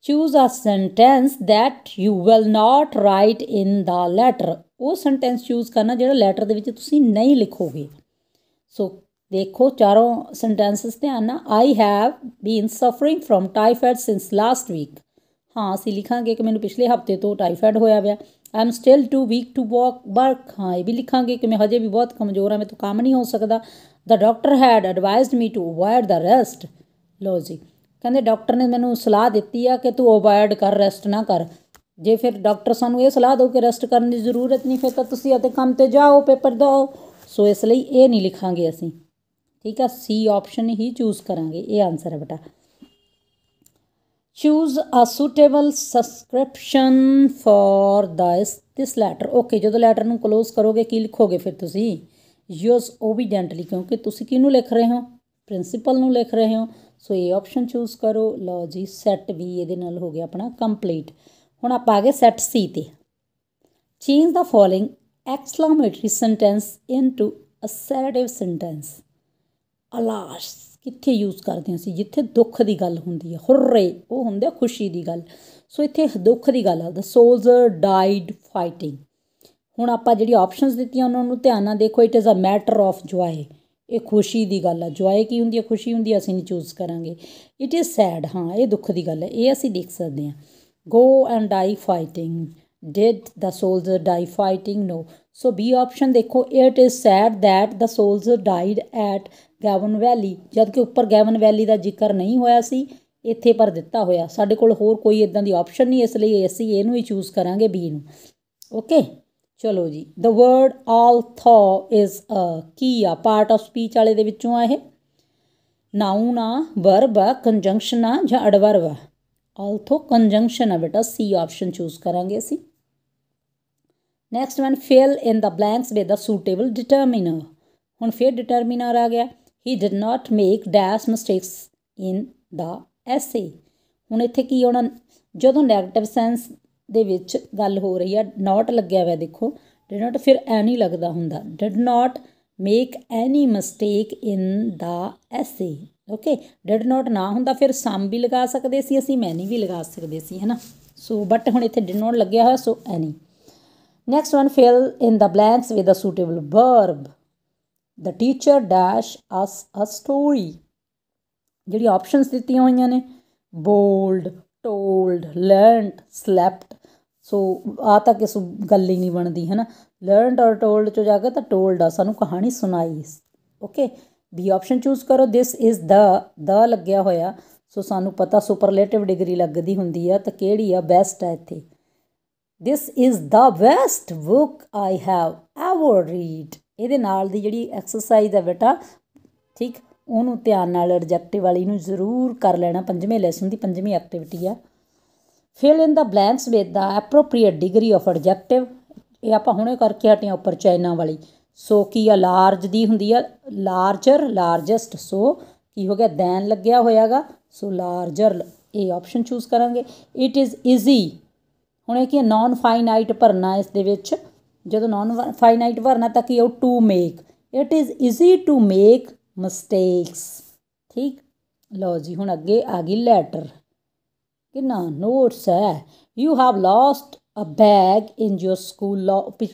choose a sentence that you will not write in the letter ਉਹ ਸੈਂਟੈਂਸ ਚੂਜ਼ ਕਰਨਾ ਜਿਹੜਾ ਲੈਟਰ ਦੇ ਵਿੱਚ ਤੁਸੀਂ ਨਹੀਂ ਲਿਖੋਗੇ ਸੋ ਦੇਖੋ ਚਾਰੋਂ ਸੈਂਟੈਂਸਸ ਧਿਆਨ ਨਾਲ I have been suffering from typhoid ਸਿንስ ਲਾਸਟ ਵੀਕ ਹਾਂ ਅਸੀਂ ਲਿਖਾਂਗੇ ਕਿ ਮੈਨੂੰ ਪਿਛਲੇ ਹਫਤੇ ਤੋਂ ਟਾਈਫਾਇਡ ਹੋਇਆ ਹੋਇਆ I am still too weak to walk work ਹਾਂ ਇਹ ਵੀ ਲਿਖਾਂਗੇ ਕਿ ਮੈਂ ਹਜੇ ਵੀ ਬਹੁਤ ਕਮਜ਼ੋਰ ਹਾਂ ਮੈਂ ਤਾਂ ਕੰਮ ਨਹੀਂ ਹੋ ਸਕਦਾ the doctor had advised me to avoid the rest ਲੋ ਜੀ ਕਹਿੰਦੇ ਡਾਕਟਰ ਨੇ ਮੈਨੂੰ ਸਲਾਹ ਦਿੱਤੀ ਆ ਕਿ ਤੂੰ ਅਵਾਇਡ ਕਰ ਰੈਸਟ ਨਾ ਕਰ ਜੇ ਫਿਰ ਡਾਕਟਰ ਸਾਨੂੰ ਇਹ ਸਲਾਹ ਦਊ ਕਿ ਰੈਸਟ ਕਰਨ ਦੀ ਜ਼ਰੂਰਤ ਨਹੀਂ ਫਿਰ ਤਾਂ ਤੁਸੀਂ ਅਤੇ ਕੰਮ ਤੇ ਜਾਓ ਪੇਪਰ ਦਿਓ ਸੋ ਇਸ ਲਈ ਇਹ ਨਹੀਂ ਲਿਖਾਂਗੇ ਅਸੀਂ ਠੀਕ ਆ ਸੀ ਆਪਸ਼ਨ ਹੀ ਚੂਜ਼ ਕਰਾਂਗੇ ਇਹ ਆਨਸਰ ਹੈ ਬਟਾ choose a suitable subscription for this this letter okay ਜਦੋਂ ਲੈਟਰ ਨੂੰ ক্লোਜ਼ ਕਰੋਗੇ ਕੀ ਲਿਖੋਗੇ ਫਿਰ ਤੁਸੀਂ ਯੂਜ਼ ਓਬੀਡੀਐਂਟਲੀ ਕਿਉਂਕਿ ਤੁਸੀਂ ਕਿਹਨੂੰ ਲਿਖ ਰਹੇ ਹੋ ਪ੍ਰਿੰਸੀਪਲ ਨੂੰ ਲਿਖ ਰਹੇ ਹੋ ਸੋ ਇਹ ਆਪਸ਼ਨ ਚੂਜ਼ ਕਰੋ ਲਓ ਜੀ ਸੈਟ ਵੀ ਇਹਦੇ ਨਾਲ ਹੋ ਗਿਆ ਆਪਣਾ ਕੰਪਲੀਟ ਹੁਣ ਆਪਾਂ ਆ ਗਏ ਸੀ ਤੇ change the following exclamatory sentence into assertive sentence alas ਕਿੱਥੇ ਯੂਜ਼ ਕਰਦੇ ਹਾਂ ਅਸੀਂ ਜਿੱਥੇ ਦੁੱਖ ਦੀ ਗੱਲ ਹੁੰਦੀ ਹੈ ਹੁਰੇ ਉਹ ਹੁੰਦਾ ਖੁਸ਼ੀ ਦੀ ਗੱਲ ਸੋ ਇੱਥੇ ਦੁੱਖ ਦੀ ਗੱਲ ਆ ਦ ਸੋਲਜਰ ਡਾਈਡ ਫਾਈਟਿੰਗ ਹੁਣ ਆਪਾਂ ਜਿਹੜੀ ਆਪਸ਼ਨਸ ਦਿੱਤੀਆਂ ਉਹਨਾਂ ਨੂੰ ਧਿਆਨ ਨਾਲ ਦੇਖੋ it is a matter of joy ਇਹ ਖੁਸ਼ੀ ਦੀ ਗੱਲ ਆ ਜੋਏ ਕੀ ਹੁੰਦੀ ਹੈ ਖੁਸ਼ੀ ਹੁੰਦੀ ਹੈ ਅਸੀਂ ਨਹੀਂ ਚੂਜ਼ ਕਰਾਂਗੇ ਇਟ ਇਜ਼ ਸੈਡ ਹਾਂ ਇਹ ਦੁੱਖ ਦੀ ਗੱਲ ਹੈ ਇਹ ਅਸੀਂ ਦੇਖ ਸਕਦੇ ਹਾਂ go and die fighting did the soldier die fighting no so B option ਦੇਖੋ it is said that the soldier died at Galwan valley ਜਦ ਕਿ ਉੱਪਰ ਗੈਵਨ ਵੈਲੀ ਦਾ ਜ਼ਿਕਰ ਨਹੀਂ ਹੋਇਆ ਸੀ ਇੱਥੇ ਪਰ ਦਿੱਤਾ ਹੋਇਆ ਸਾਡੇ ਕੋਲ ਹੋਰ ਕੋਈ ਇਦਾਂ ਦੀ ਆਪਸ਼ਨ ਨਹੀਂ ਇਸ ਲਈ ਅਸੀਂ ਇਹ ਨੂੰ ਹੀ ਚੂਜ਼ ਕਰਾਂਗੇ ਬੀ ਨੂੰ ਓਕੇ ਚਲੋ ਜੀ ਦ ਵਰਡ ਆਲ ਥੋ ਇਜ਼ ਅ ਕੀ ਆ ਪਾਰਟ ਆਫ ਸਪੀਚ ਵਾਲੇ ਦੇ ਵਿੱਚੋਂ ਆ ਇਹ ਨਾਉਨ ਆ ਵਰਬ ਆ ਕੰਜੰਕਸ਼ਨ ਆ ਜਾਂ ਐਡਵਰਬ ਆ ਥੋ ਕੰਜੰਕਸ਼ਨ ਆ ਬੇਟਾ ਸੀ ਆਪਸ਼ਨ ਚੂਜ਼ ਕਰਾਂਗੇ ਅਸੀਂ next one fill in the blanks with the suitable determiner ਹੁਣ ਫਿਰ ਡਿਟਰਮੀਨਰ ਆ ਗਿਆ he did not make dash mistakes in the essay ਹੁਣ ਇੱਥੇ ਕੀ ਆਉਣਾ ਜਦੋਂ ਨੈਗੇਟਿਵ ਸੈਂਸ ਦੇ ਵਿੱਚ ਗੱਲ ਹੋ ਰਹੀ ਹੈ ਨਾਟ ਲੱਗਿਆ ਹੋਇਆ ਦੇਖੋ ਡਿਡ ਨਾਟ ਫਿਰ ਐ ਨਹੀਂ ਲੱਗਦਾ ਹੁੰਦਾ did not make any mistake in the essay okay did not ਨਾ ਹੁੰਦਾ ਫਿਰ ਸਮ ਵੀ ਲਗਾ ਸਕਦੇ ਸੀ ਅਸੀਂ ਮੈਨੀ ਵੀ ਲਗਾ ਸਕਦੇ ਸੀ ਹੈਨਾ ਸੋ ਬਟ ਹੁਣ ਇੱਥੇ ਡਿਡ ਨਾਟ ਲੱਗਿਆ ਹੋਇਆ so any next one fill in the blanks with a suitable verb the teacher dash us a story ਜਿਹੜੀ ਆਪਸ਼ਨਸ ਦਿੱਤੀਆਂ ਹੋਈਆਂ ਨੇ bold told learned slept so ਆ ਤਾਂ ਕਿਸ ਗੱਲ ਹੀ ਨਹੀਂ ਬਣਦੀ ਹੈ ਨਾ ਲਰਨਡ ਔਰ ਟੋਲਡ ਚੋ ਜਾ ਕੇ ਤਾਂ ਟੋਲਡ ਆ ਸਾਨੂੰ ਕਹਾਣੀ ਸੁਣਾਈ ਓਕੇ ਬੀ ਆਪਸ਼ਨ ਚੂਜ਼ ਕਰੋ ਥਿਸ ਇਜ਼ ਦਾ ਦਾ ਲੱਗਿਆ ਹੋਇਆ ਸੋ ਸਾਨੂੰ ਪਤਾ ਸੁਪਰਲੇਟਿਵ ਡਿਗਰੀ ਲੱਗਦੀ ਹੁੰਦੀ ਆ ਤਾਂ ਕਿਹੜੀ ਆ ਬੈਸਟ ਆ ਇੱਥੇ this is the best book I have ever read ਇਹਦੇ ਨਾਲ ਦੀ ਜਿਹੜੀ ਐਕਸਰਸਾਈਜ਼ ਹੈ ਬੇਟਾ ਠੀਕ ਉਹਨੂੰ ਧਿਆਨ ਨਾਲ ਰਿਜੈਕਟਿਵ ਵਾਲੀ ਨੂੰ ਜ਼ਰੂਰ ਕਰ ਲੈਣਾ ਪੰਜਵੇਂ ਲੈਸਨ ਦੀ ਪੰਜਵੀਂ ਐਕਟੀਵਿਟੀ ਆ fill in the blanks with the appropriate degree of adjective ਇਹ ਆਪਾਂ ਹੁਣੇ ਕਰਕੇ ਹਟਿਆ ਉੱਪਰ ਚਾਈਨਾ ਵਾਲੀ ਸੋ ਕੀ ਆ ਲਾਰਜ ਦੀ ਹੁੰਦੀ ਆ ਲਾਰਜਰ ਲਾਰਜੈਸਟ ਸੋ ਕੀ ਹੋ ਗਿਆ ਦੈਨ ਲੱਗਿਆ ਹੋਇਆਗਾ ਸੋ ਲਾਰਜਰ ਇਹ ਆਪਸ਼ਨ ਚੂਜ਼ ਕਰਾਂਗੇ ਇਟ ਇਜ਼ ਈਜ਼ੀ ਹੁਣ ਇਹ ਕੀ ਨਾਨ ਫਾਈਨਾਈਟ ਭਰਨਾ ਇਸ ਦੇ ਵਿੱਚ ਜਦੋਂ ਨਾਨ ਫਾਈਨਾਈਟ ਵਰਨਾ ਤਾਂ ਕੀ ਉਹ to make it is easy to make mistakes ਠੀਕ ਲਓ ਜੀ ਹੁਣ ਅੱਗੇ ਆ ਗਈ ਲੈਟਰ ਕਿੰਨਾ ਨੋਟਸ ਹੈ you have lost a bag in your school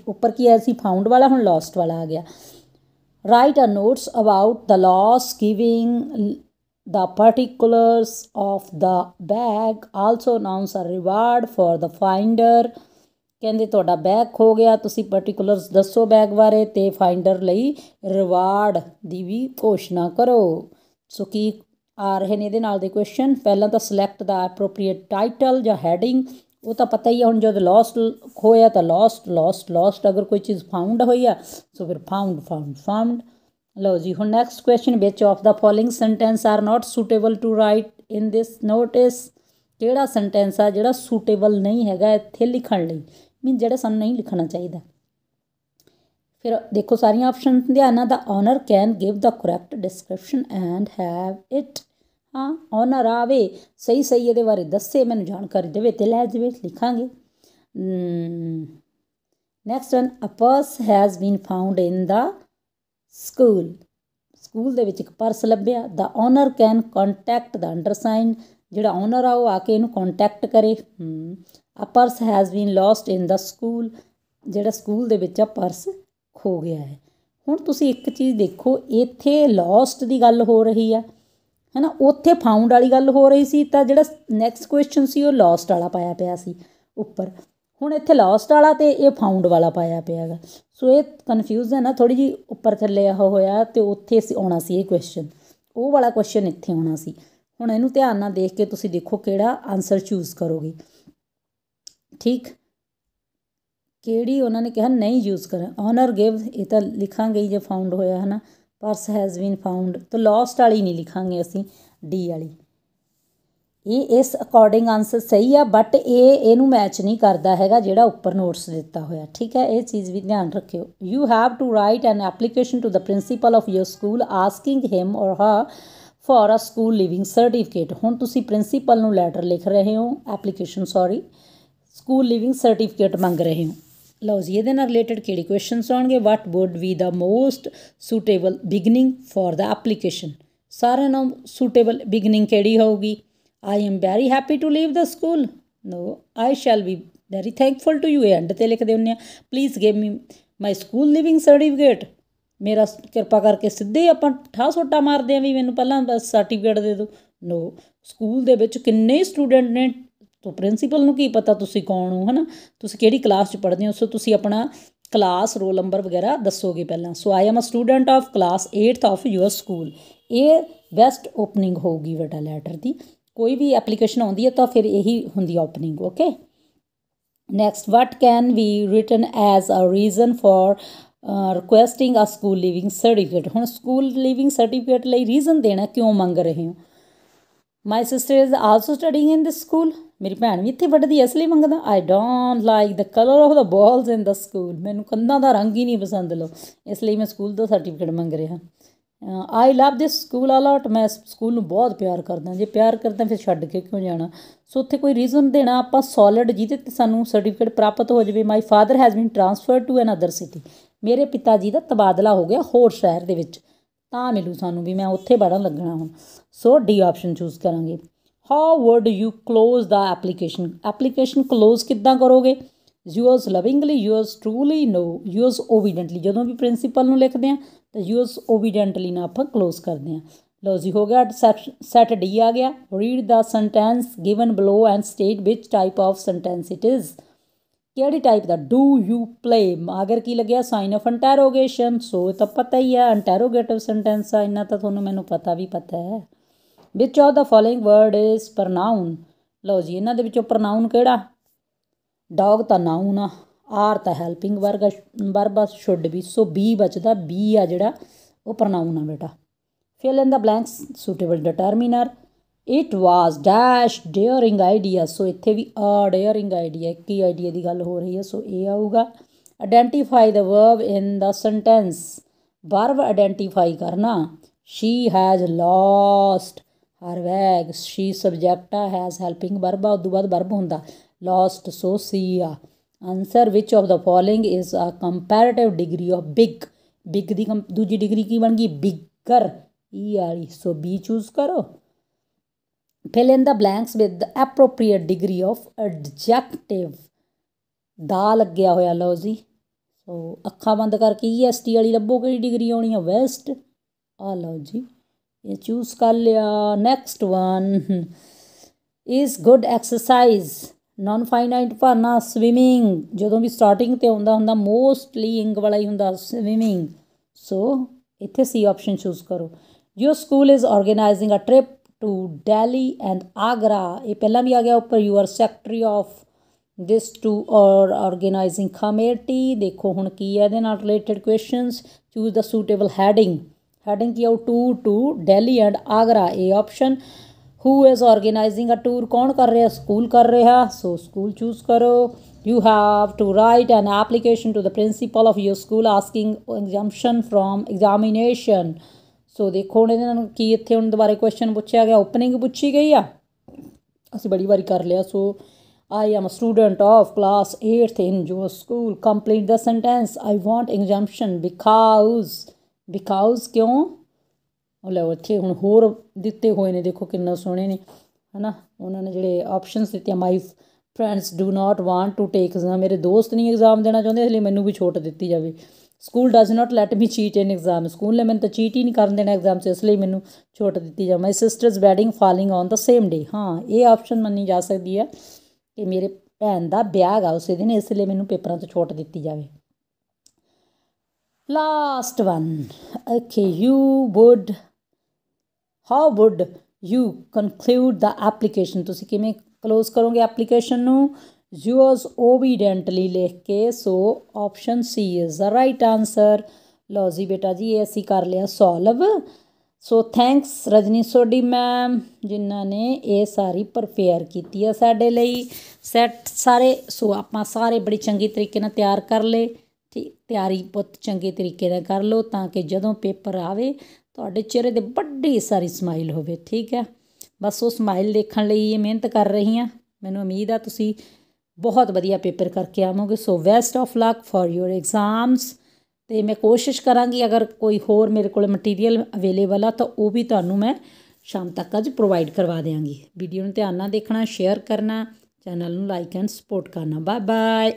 ਉੱਪਰ ਕੀ ਐਸੀ ਫਾਊਂਡ ਵਾਲਾ ਹੁਣ ਲੋਸਟ ਵਾਲਾ ਆ ਗਿਆ write a notes about the loss giving the particulars of the bag also announce a reward for the finder ਕਹਿੰਦੇ ਤੁਹਾਡਾ ਬੈਗ ਖੋ ਗਿਆ ਤੁਸੀਂ ਪਾਰਟਿਕੂਲਰਸ ਦੱਸੋ ਬੈਗ ਬਾਰੇ ਤੇ ਫਾਈਂਡਰ ਲਈ ਰਿਵਾਰਡ ਦੀ ਵੀ ਘੋਸ਼ਣਾ ਕਰੋ ਸੋ ਕੀ ਆ ਰਹੇ ਨੇ ਇਹਦੇ ਨਾਲ ਦੇ ਕੁਐਸਚਨ ਪਹਿਲਾਂ ਤਾਂ ਸਿਲੈਕਟ ਦਾ ਐਪਰੋਪ੍ਰੀਏਟ ਟਾਈਟਲ ਜਾਂ ਹੈਡਿੰਗ ਉਹ ਤਾਂ ਪਤਾ ਹੀ ਆ ਹੁਣ ਜਦ ਲੌਸਟ ਖੋਇਆ ਤਾਂ ਲੌਸਟ ਲੌਸਟ ਲੌਸਟ ਅਗਰ ਕੋਈ ਚੀਜ਼ ਫਾਊਂਡ ਹੋਈ ਆ ਸੋ ਫਿਰ ਫਾਊਂਡ ਫਾਊਂਡ ਫਾਊਂਡ ਲਓ ਜੀ ਹੁਣ next question which of the following sentence are not suitable to write in this notice ਕਿਹੜਾ ਸੈਂਟੈਂਸ ਆ ਜਿਹੜਾ ਸੂਟੇਬਲ ਨਹੀਂ ਹੈਗਾ ਇੱਥੇ ਲਿਖਣ ਲਈ ਮੀਨ ਜਿਹੜਾ ਸਾਨੂੰ ਨਹੀਂ ਲਿਖਣਾ ਚਾਹੀਦਾ ਫਿਰ ਦੇਖੋ ਸਾਰੀਆਂ ਆਪਸ਼ਨ ਧਿਆਨ the owner can give the correct description and have it ਹਾਂ ਓਨਰ ਆਵੇ ਸਹੀ ਸਹੀ ਇਹਦੇ ਬਾਰੇ ਦੱਸੇ ਮੈਨੂੰ ਜਾਣਕਾਰੀ ਦੇਵੇ ਤੇ ਲੈ ਜਵੇ ਲਿਖਾਂਗੇ next one a purse has been found in the school school ਦੇ ਵਿੱਚ ਇੱਕ ਪਰਸ ਲੱਭਿਆ the owner can contact the undersigned ਜਿਹੜਾ ਓਨਰ ਆ ਉਹ ਆ ਕੇ ਇਹਨੂੰ ਕੰਟੈਕਟ ਕਰੇ ਆ purse has been lost in the school ਜਿਹੜਾ ਸਕੂਲ ਦੇ ਵਿੱਚ ਆ ਪਰਸ ਖੋ ਗਿਆ ਹੈ ਹੁਣ ਤੁਸੀਂ ਇੱਕ ਚੀਜ਼ ਦੇਖੋ ਇੱਥੇ ਲੋਸਟ ਦੀ ਗੱਲ ਹੋ ਰਹੀ ਆ ਹੈਨਾ ਉੱਥੇ ਫਾਊਂਡ ਵਾਲੀ ਗੱਲ ਹੋ ਰਹੀ ਸੀ ਤਾਂ ਜਿਹੜਾ ਨੈਕਸਟ ਕੁਐਸਚਨ ਸੀ ਉਹ ਲੋਸਟ ਵਾਲਾ ਪਾਇਆ ਪਿਆ ਸੀ ਉੱਪਰ ਹੁਣ ਇੱਥੇ ਲੋਸਟ ਵਾਲਾ ਤੇ ਇਹ ਫਾਊਂਡ ਵਾਲਾ ਪਾਇਆ ਪਿਆਗਾ ਸੋ ਇਹ ਕਨਫਿਊਜ਼ ਹੈ ਨਾ ਥੋੜੀ ਜੀ ਉੱਪਰ ਥੱਲੇ ਆ ਹੋਇਆ ਤੇ ਉੱਥੇ ਅਸੀਂ ਆਉਣਾ ਸੀ ਇਹ ਕੁਐਸਚਨ ਉਹ ਵਾਲਾ ਕੁਐਸਚਨ ਇੱਥੇ ਆਉਣਾ ਸੀ ਹੁਣ ਇਹਨੂੰ ਧਿਆਨ ਨਾਲ ਦੇਖ ਕੇ ਤੁਸੀਂ ਦੇਖੋ ਕਿਹੜਾ ਆਨਸਰ ਚੂਜ਼ ਕਰੋਗੇ ਠੀਕ ਕਿਹੜੀ ਉਹਨਾਂ ਨੇ ਕਿਹਾ ਨਹੀਂ ਯੂਜ਼ ਕਰ ਆਨਰ ਗਿਵ ਇਹ ਤਾਂ ਲਿਖਾਂਗੇ ਜੇ ਫਾਊਂਡ ਹੋਇਆ ਹੈ ਨਾ ਪਰਸ ਹੈਜ਼ ਬੀਨ ਫਾਊਂਡ ਤਾਂ ਲੌਸਟ ਵਾਲੀ ਨਹੀਂ ਲਿਖਾਂਗੇ ਅਸੀਂ ਡੀ ਵਾਲੀ ਇਹ ਇਸ ਅਕੋਰਡਿੰਗ ਆਨਸਰ ਸਹੀ ਆ ਬਟ ਇਹ ਇਹਨੂੰ ਮੈਚ ਨਹੀਂ ਕਰਦਾ ਹੈਗਾ ਜਿਹੜਾ ਉੱਪਰ ਨੋਟਸ ਦਿੱਤਾ ਹੋਇਆ ਠੀਕ ਹੈ ਇਹ ਚੀਜ਼ ਵੀ ਧਿਆਨ ਰੱਖਿਓ you have to write an application to the principal of your school asking him or her for a school leaving certificate ਹੁਣ ਤੁਸੀਂ ਪ੍ਰਿੰਸੀਪਲ ਨੂੰ ਲੈਟਰ ਲਿਖ ਰਹੇ ਹੋ application sorry school leaving certificate ਮੰਗ ਰਹੇ ਹੋ ਲਓ ਜੀ ਇਹਦੇ ਨਾਲ ਰਿਲੇਟਡ ਕਿਹੜੇ ਕੁਐਸਚਨਸ ਆਉਣਗੇ what would be the most suitable beginning for the application ਸਾਰਿਆਂ ਨੂੰ ਸੂਟੇਬਲ ਬਿਗਨਿੰਗ ਕਿਹੜੀ ਹੋਊਗੀ I am very happy to leave the school no I shall be very thankful to you and ਤੇ ਲਿਖਦੇ ਹੁੰਨੇ ਆ please give me my school leaving certificate ਮੇਰਾ ਕਿਰਪਾ ਕਰਕੇ ਸਿੱਧੇ ਆਪਾਂ ਠਾ ਸੋਟਾ ਮਾਰਦੇ ਆ ਵੀ ਮੈਨੂੰ ਪਹਿਲਾਂ ਸਰਟੀਫਿਕੇਟ ਦੇ ਦਿਓ ਨੋ ਸਕੂਲ ਦੇ ਵਿੱਚ ਕਿੰਨੇ ਸਟੂਡੈਂਟ ਨੇ ਤੋਂ ਪ੍ਰਿੰਸੀਪਲ ਨੂੰ ਕੀ ਪਤਾ ਤੁਸੀਂ ਕੌਣ ਹੋ ਹਨਾ ਤੁਸੀਂ ਕਿਹੜੀ ਕਲਾਸ 'ਚ ਪੜ੍ਹਦੇ ਹੋ ਸੋ ਤੁਸੀਂ ਆਪਣਾ ਕਲਾਸ ਰੋਲ ਨੰਬਰ ਵਗੈਰਾ ਦੱਸੋਗੇ ਪਹਿਲਾਂ so I am a student of class 8th of your school ਇਹ ਬੈਸਟ ਓਪਨਿੰਗ ਹੋਊਗੀ ਬਟਾ ਲੈਟਰ ਦੀ ਕੋਈ ਵੀ ਐਪਲੀਕੇਸ਼ਨ ਆਉਂਦੀ ਹੈ ਤਾਂ ਫਿਰ ਇਹੀ ਹੁੰਦੀ ਹੈ opening okay next what can be written as a reason for requesting a school leaving certificate ਹੁਣ ਸਕੂਲ ਲੀਵਿੰਗ ਸਰਟੀਫਿਕੇਟ ਲਈ ਰੀਜ਼ਨ ਦੇਣਾ ਕਿਉਂ ਮੰਗ ਰਹੇ ਹੋ my sister is also studying in this school ਮੇਰੀ ਭੈਣ ਵੀ ਇੱਥੇ ਵੱਢਦੀ ਅਸਲੀ ਮੰਗਦਾ I don't like the colour of the walls in the school ਮੈਨੂੰ ਕੰਧਾਂ ਦਾ ਰੰਗ ਹੀ ਨਹੀਂ ਪਸੰਦ ਲੋ ਇਸ ਲਈ ਮੈਂ ਸਕੂਲ ਦਾ ਸਰਟੀਫਿਕੇਟ ਮੰਗ ਰਿਹਾ I love this school a lot ਮੈਂ ਸਕੂਲ ਨੂੰ ਬਹੁਤ ਪਿਆਰ ਕਰਦਾ ਜੇ ਪਿਆਰ ਕਰਦਾ ਫਿਰ ਛੱਡ ਕੇ ਕਿਉਂ ਜਾਣਾ ਸੋ ਉੱਥੇ ਕੋਈ ਰੀਜ਼ਨ ਦੇਣਾ ਆਪਾਂ ਸੋਲਿਡ ਜਿਹਦੇ ਤੇ ਸਾਨੂੰ ਸਰਟੀਫਿਕੇਟ ਪ੍ਰਾਪਤ ਹੋ ਜਾਵੇ my father has been transferred to another city ਮੇਰੇ ਪਿਤਾ ਜੀ ਦਾ ਤਬਾਦਲਾ ਹੋ ਗਿਆ ਹੋਰ ਸ਼ਹਿਰ ਦੇ ਵਿੱਚ ਤਾਂ ਮਿਲੂ ਸਾਨੂੰ ਵੀ ਮੈਂ ਉੱਥੇ ਬੜਾ ਲੱਗਣਾ ਹੁਣ ਸੋ ਡੀ ਆਪਸ਼ਨ ਚੂਜ਼ ਕਰਾਂਗੇ how would you close the application application close ਕਿੱਦਾਂ ਕਰੋਗੇ yours lovingly yours truly no yours obediently ਜਦੋਂ ਵੀ ਪ੍ਰਿੰਸੀਪਲ ਨੂੰ ਲਿਖਦੇ ਆ ਤਾਂ ਯੂਅਰਸ ਓਬੀਡੀਐਂਟਲੀ ਨਾਲ ਆਪਾਂ ক্লোਜ਼ ਕਰਦੇ ਆ ਲੋ ਜੀ ਹੋ ਗਿਆ ਸੈਟ ਡੀ ਆ ਗਿਆ read the sentence given below and state which type of sentence it is ਕਿਹੜੀ ਟਾਈਪ ਦਾ ਡੂ ਯੂ ਪਲੇ ਮਾਗਰ ਕੀ ਲੱਗਿਆ ਸਾਈਨ ਆਫ ਇੰਟਰੋਗੇਸ਼ਨ ਸੋ ਤਾਂ ਪਤਾ ਹੀ ਆ ਇੰਟਰੋਗੇਟਿਵ ਸੈਂਟੈਂਸ ਆ ਇਹਨਾਂ ਤਾਂ ਤੁਹਾਨੂੰ ਮੈਨੂੰ ਪਤਾ ਵੀ ਪਤਾ ਹੈ which of the following word is pronoun ਲਓ ਜੀ ਇਹਨਾਂ ਦੇ ਵਿੱਚੋਂ ਪ੍ਰਨਾਉਨ ਕਿਹੜਾ ਡੌਗ ਤਾਂ ਨਾਉਨ ਆ ਆਰ ਤਾਂ ਹੈਲਪਿੰਗ ਵਰਗ verb should we so B ਬਚਦਾ ਬੀ ਆ ਜਿਹੜਾ ਉਹ ਪ੍ਰਨਾਉਨ ਆ ਬੇਟਾ fill in the blanks suitable determiner it was dash daring idea so ਇੱਥੇ ਵੀ ਆ ਡੇਅਰਿੰਗ ਆਈਡੀਆ ਕੀ ਆਈਡੀਆ ਦੀ ਗੱਲ ਹੋ ਰਹੀ ਹੈ ਸੋ ਇਹ ਆਊਗਾ identify the verb in the sentence verb identify ਕਰਨਾ she has lost her bag she subject has helping verb ਆ ਉਦੋਂ ਬਾਅਦ ਵਰਬ ਹੁੰਦਾ ਲੌਸਟ ਸੋ ਸੀ ਆ answer which of the following is a comparative degree of big big ਦੀ ਦੂਜੀ ਡਿਗਰੀ ਕੀ ਬਣ ਗਈ ਬਿਗਰ ਈ e ਵਾਲੀ ਸੋ ਬੀ ਚੂਜ਼ ਕਰੋ fill in the blanks with the appropriate degree of adjective ਦਾ ਲੱਗਿਆ ਹੋਇਆ ਲਓ ਜੀ ਸੋ ਅੱਖਾਂ ਬੰਦ ਕਰਕੇ ਈਐਸਟੀ e ਵਾਲੀ ਲੱਭੋ ਕਿਹੜੀ ਡਿਗਰੀ ਆਉਣੀ ਹੈ ਵੈਸਟ ਆ ਲਓ ਜੀ ਇਹ ਚੂਸ ਕਰ ਲਿਆ next one is good exercise non finite ਭਰਨਾ ਸਵਿਮਿੰਗ ਜਦੋਂ ਵੀ ਸਟਾਰਟਿੰਗ ਤੇ ਆਉਂਦਾ ਹੁੰਦਾ ਮੋਸਟਲੀ ਇੰਗ ਵਾਲਾ ਹੀ ਹੁੰਦਾ ਸਵਿਮਿੰਗ ਸੋ ਇੱਥੇ ਸੀ ਆਪਸ਼ਨ ਚੂਸ ਕਰੋ your school is organizing a trip to Delhi and Agra ਇਹ ਪਹਿਲਾਂ ਵੀ ਆ ਗਿਆ ਉੱਪਰ you are secretary of this tour organizing committee ਦੇਖੋ ਹੁਣ ਕੀ ਹੈ ਇਹਦੇ ਨਾਲ related questions choose the suitable heading heading ki out to to delhi and agra a option who is organizing a tour kaun kar raha school kar raha so school choose karo you have to write an application to the principal of your school asking exemption from examination so ਦੇਖੋ ਹੁਣ ਇਹਨਾਂ ਨੂੰ ਕੀ ਇੱਥੇ ਹੁਣ ਦੁਬਾਰੇ ਕੁਐਸਚਨ ਪੁੱਛਿਆ ਗਿਆ ਓਪਨਿੰਗ ਪੁੱਛੀ ਗਈ ਆ ਅਸੀਂ ਬੜੀ ਵਾਰੀ ਕਰ ਲਿਆ ਸੋ I am a student of class 8th in your school. Complete the sentence. I want exemption because ਬਿਕਾਉਜ਼ ਕਿਉਂ ਉਹ ਲਓ ਇੱਥੇ ਹੁਣ ਹੋਰ ਦਿੱਤੇ ਹੋਏ ਨੇ ਦੇਖੋ ਕਿੰਨਾ ਸੋਹਣੇ ਨੇ ਹਨਾ ਉਹਨਾਂ ਨੇ ਜਿਹੜੇ ਆਪਸ਼ਨਸ ਦਿੱਤੇ my friends do not want to take exam ਮੇਰੇ ਦੋਸਤ ਨਹੀਂ ਐਗਜ਼ਾਮ ਦੇਣਾ ਚਾਹੁੰਦੇ ਇਸ ਲਈ ਮੈਨੂੰ ਵੀ ਛੋਟ ਦਿੱਤੀ ਜਾਵੇ school does not let me cheat in exam school ਨੇ ਮੈਨੂੰ ਤਾਂ ਚੀਟ ਹੀ ਨਹੀਂ ਕਰਨ ਦੇਣਾ ਐਗਜ਼ਾਮ 'ਚ ਇਸ ਲਈ ਮੈਨੂੰ ਛੋਟ ਦਿੱਤੀ ਜਾ my sister's wedding falling on the same day ਹਾਂ ਇਹ ਆਪਸ਼ਨ ਮੰਨੀ ਜਾ ਸਕਦੀ ਹੈ ਕਿ ਮੇਰੇ ਭੈਣ ਦਾ ਵਿਆਹ ਆ ਉਸੇ ਦਿਨ ਇਸ ਲਈ ਮੈਨੂੰ ਪੇਪਰਾਂ ਤੋਂ ਛੋਟ ਦਿੱਤੀ ਜਾਵੇ Last one. Okay, you would. How would you conclude the application? ਤੁਸੀਂ ਕਿਵੇਂ ਕਲੋਜ਼ ਕਰੋਗੇ ਐਪਲੀਕੇਸ਼ਨ ਨੂੰ ਯੂ ਵਾਸ ਓਬੀਡੈਂਟਲੀ ਲਿਖ ਕੇ so option C is the right answer ਲਓ ਜੀ ਬੇਟਾ ਜੀ ਇਹ ਅਸੀਂ ਕਰ ਲਿਆ solve so thanks Rajni Sodhi ma'am ਜਿਨ੍ਹਾਂ ਨੇ ਇਹ ਸਾਰੀ ਪ੍ਰਪੇਅਰ ਕੀਤੀ ਆ ਸਾਡੇ ਲਈ ਸੈਟ ਸਾਰੇ ਸੋ ਆਪਾਂ ਸਾਰੇ ਬੜੀ ਚੰਗੀ ਤਰੀਕੇ ਨਾਲ ਤਿਆਰ ਕਰ ਲਏ ਤਿਆਰੀ ਬਹੁਤ ਚੰਗੇ ਤਰੀਕੇ ਨਾਲ ਕਰ ਲਓ ਤਾਂ ਕਿ ਜਦੋਂ ਪੇਪਰ ਆਵੇ ਤੁਹਾਡੇ ਚਿਹਰੇ ਤੇ ਵੱਡੀ ਸਾਰੀ ਸਮਾਈਲ ਹੋਵੇ ਠੀਕ ਹੈ ਬਸ ਉਹ ਸਮਾਈਲ ਦੇਖਣ ਲਈ ਇਹ ਮਿਹਨਤ ਕਰ ਰਹੀ ਹਾਂ ਮੈਨੂੰ ਉਮੀਦ ਆ ਤੁਸੀਂ ਬਹੁਤ ਵਧੀਆ ਪੇਪਰ ਕਰਕੇ ਆਵੋਗੇ so best of luck for your exams ਤੇ ਮੈਂ ਕੋਸ਼ਿਸ਼ ਕਰਾਂਗੀ ਅਗਰ ਕੋਈ ਹੋਰ ਮੇਰੇ ਕੋਲ ਮਟੀਰੀਅਲ ਅਵੇਲੇਬਲ ਆ ਤਾਂ ਉਹ ਵੀ ਤੁਹਾਨੂੰ ਮੈਂ ਸ਼ਾਮ ਤੱਕ ਅੱਜ ਪ੍ਰੋਵਾਈਡ ਕਰਵਾ ਦੇਵਾਂਗੀ ਵੀਡੀਓ ਨੂੰ ਧਿਆਨ ਨਾਲ ਦੇਖਣਾ ਸ਼ੇਅਰ ਕਰਨਾ ਚੈਨਲ ਨੂੰ ਲਾਈਕ ਐਂਡ ਸਪੋਰਟ ਕਰਨਾ ਬਾਏ ਬਾਏ